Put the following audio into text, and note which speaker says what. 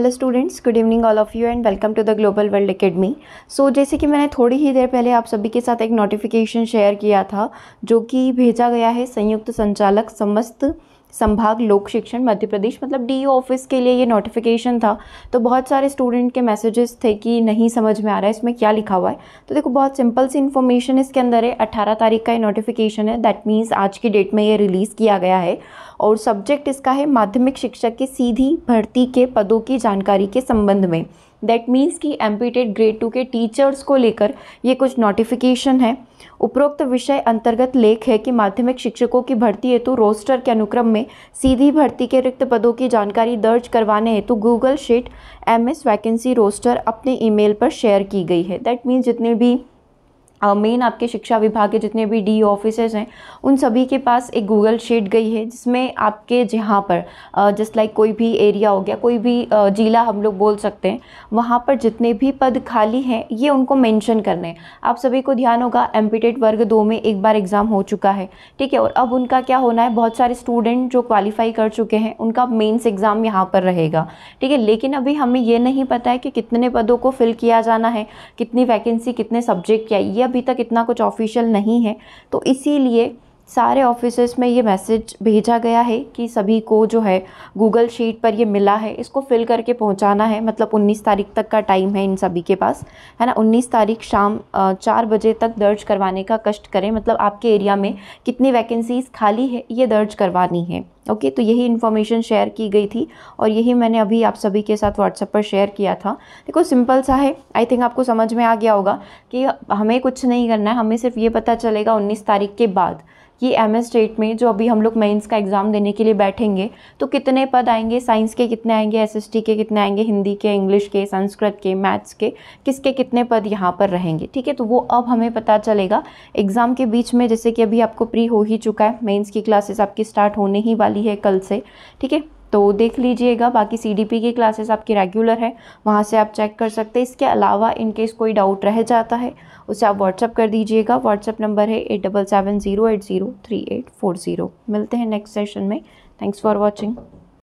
Speaker 1: hello students good evening all of you and welcome to the global world academy so जैसे कि मैंने थोड़ी ही देर पहले आप सभी के साथ एक नोटिफिकेशन शेयर किया था जो कि भेजा गया है संयुक्त संचालक समस्त संभाग लोक शिक्षण मध्य प्रदेश मतलब डी ऑफिस के लिए ये नोटिफिकेशन था तो बहुत सारे स्टूडेंट के मैसेजेस थे कि नहीं समझ में आ रहा है इसमें क्या लिखा हुआ है तो देखो बहुत सिंपल सी इन्फॉर्मेशन इसके अंदर है अट्ठारह तारीख का ये नोटिफिकेशन है दैट मीन्स आज की डेट में ये रिलीज़ किया गया है और सब्जेक्ट इसका है माध्यमिक शिक्षक की सीधी भर्ती के पदों की जानकारी के संबंध में दैट मीन्स कि एम्पीटेड ग्रेड टू के टीचर्स को लेकर ये कुछ नोटिफिकेशन है उपरोक्त विषय अंतर्गत लेख है कि माध्यमिक शिक्षकों की भर्ती हेतु रोस्टर के अनुक्रम में सीधी भर्ती के रिक्त पदों की जानकारी दर्ज करवाने हेतु Google sheet M S vacancy roster अपने ईमेल पर शेयर की गई है दैट मीन्स जितने भी मेन आपके शिक्षा विभाग के जितने भी डी ऑफिसर्स हैं उन सभी के पास एक गूगल शीट गई है जिसमें आपके जहाँ पर जस्ट लाइक कोई भी एरिया हो गया कोई भी ज़िला हम लोग बोल सकते हैं वहाँ पर जितने भी पद खाली हैं ये उनको मेंशन करने हैं आप सभी को ध्यान होगा एम्पिटेट e वर्ग दो में एक बार एग्ज़ाम हो चुका है ठीक है और अब उनका क्या होना है बहुत सारे स्टूडेंट जो क्वालिफाई कर चुके हैं उनका मेन्स एग्ज़ाम यहाँ पर रहेगा ठीक है लेकिन अभी हमें ये नहीं पता है कि कितने पदों को फिल किया जाना है कितनी वैकेंसी कितने सब्जेक्ट क्या ये अभी तक इतना कुछ ऑफिशियल नहीं है तो इसीलिए सारे ऑफिस में ये मैसेज भेजा गया है कि सभी को जो है गूगल शीट पर ये मिला है इसको फिल करके पहुंचाना है मतलब 19 तारीख तक का टाइम है इन सभी के पास है ना 19 तारीख शाम चार बजे तक दर्ज करवाने का कष्ट करें मतलब आपके एरिया में कितनी वैकेंसीज़ खाली है ये दर्ज करवानी है ओके okay, तो यही इन्फॉर्मेशन शेयर की गई थी और यही मैंने अभी आप सभी के साथ व्हाट्सएप पर शेयर किया था देखो सिंपल सा है आई थिंक आपको समझ में आ गया होगा कि हमें कुछ नहीं करना है हमें सिर्फ ये पता चलेगा 19 तारीख के बाद कि एम एस स्टेट में जो अभी हम लोग मेन्स का एग्ज़ाम देने के लिए बैठेंगे तो कितने पद आएंगे साइंस के कितने आएंगे टी के कितने आएंगे हिंदी के इंग्लिश के संस्कृत के मैथ्स के किसके कितने पद यहाँ पर रहेंगे ठीक है तो वो अब हमें पता चलेगा एग्ज़ाम के बीच में जैसे कि अभी आपको प्री हो ही चुका है मेन्स की क्लासेस आपकी स्टार्ट होने ही वाली वाली है कल से ठीक है तो देख लीजिएगा बाकी डी की क्लासेस आपकी रेगुलर है वहाँ से आप चेक कर सकते हैं इसके अलावा इन केस कोई डाउट रह जाता है उसे आप व्हाट्सअप कर दीजिएगा व्हाट्सअप नंबर है eight double seven zero eight zero three eight four zero मिलते हैं नेक्स्ट सेशन में थैंक्स फॉर वॉचिंग